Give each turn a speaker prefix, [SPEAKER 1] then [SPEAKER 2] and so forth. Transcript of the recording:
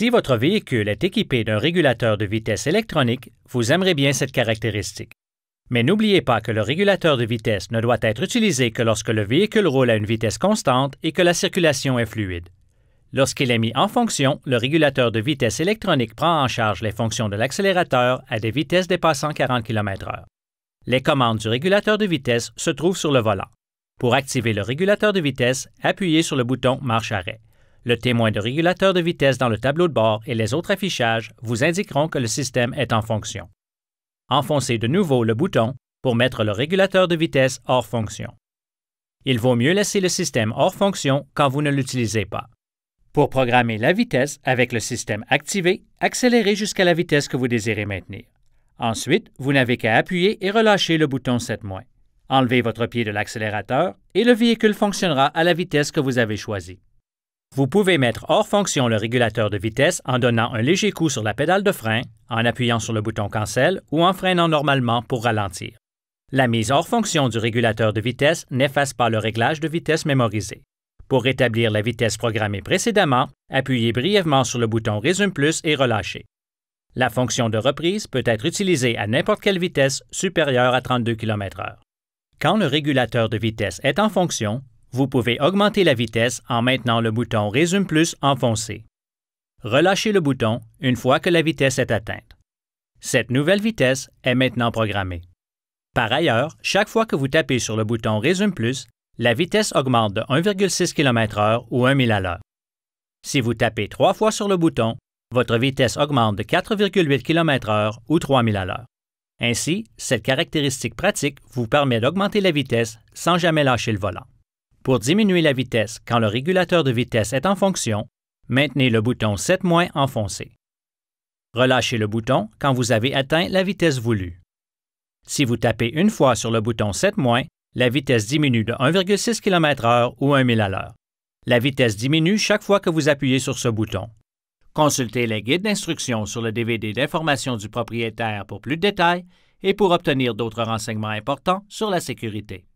[SPEAKER 1] Si votre véhicule est équipé d'un régulateur de vitesse électronique, vous aimerez bien cette caractéristique. Mais n'oubliez pas que le régulateur de vitesse ne doit être utilisé que lorsque le véhicule roule à une vitesse constante et que la circulation est fluide. Lorsqu'il est mis en fonction, le régulateur de vitesse électronique prend en charge les fonctions de l'accélérateur à des vitesses dépassant 40 km/h. Les commandes du régulateur de vitesse se trouvent sur le volant. Pour activer le régulateur de vitesse, appuyez sur le bouton marche-arrêt. Le témoin de régulateur de vitesse dans le tableau de bord et les autres affichages vous indiqueront que le système est en fonction. Enfoncez de nouveau le bouton pour mettre le régulateur de vitesse hors fonction. Il vaut mieux laisser le système hors fonction quand vous ne l'utilisez pas. Pour programmer la vitesse avec le système activé, accélérez jusqu'à la vitesse que vous désirez maintenir. Ensuite, vous n'avez qu'à appuyer et relâcher le bouton 7 Enlevez votre pied de l'accélérateur et le véhicule fonctionnera à la vitesse que vous avez choisie. Vous pouvez mettre hors fonction le régulateur de vitesse en donnant un léger coup sur la pédale de frein, en appuyant sur le bouton cancel ou en freinant normalement pour ralentir. La mise hors fonction du régulateur de vitesse n'efface pas le réglage de vitesse mémorisé. Pour rétablir la vitesse programmée précédemment, appuyez brièvement sur le bouton Résume plus et relâchez. La fonction de reprise peut être utilisée à n'importe quelle vitesse supérieure à 32 km/h. Quand le régulateur de vitesse est en fonction, vous pouvez augmenter la vitesse en maintenant le bouton Résume plus enfoncé. Relâchez le bouton une fois que la vitesse est atteinte. Cette nouvelle vitesse est maintenant programmée. Par ailleurs, chaque fois que vous tapez sur le bouton Résume plus, la vitesse augmente de 1,6 km/h ou 1000 à l'heure. Si vous tapez trois fois sur le bouton, votre vitesse augmente de 4,8 km/h ou 3000 à l'heure. Ainsi, cette caractéristique pratique vous permet d'augmenter la vitesse sans jamais lâcher le volant. Pour diminuer la vitesse quand le régulateur de vitesse est en fonction, maintenez le bouton 7- enfoncé. Relâchez le bouton quand vous avez atteint la vitesse voulue. Si vous tapez une fois sur le bouton 7-, la vitesse diminue de 1,6 km/h ou 1000 à l'heure. La vitesse diminue chaque fois que vous appuyez sur ce bouton. Consultez les guides d'instruction sur le DVD d'information du propriétaire pour plus de détails et pour obtenir d'autres renseignements importants sur la sécurité.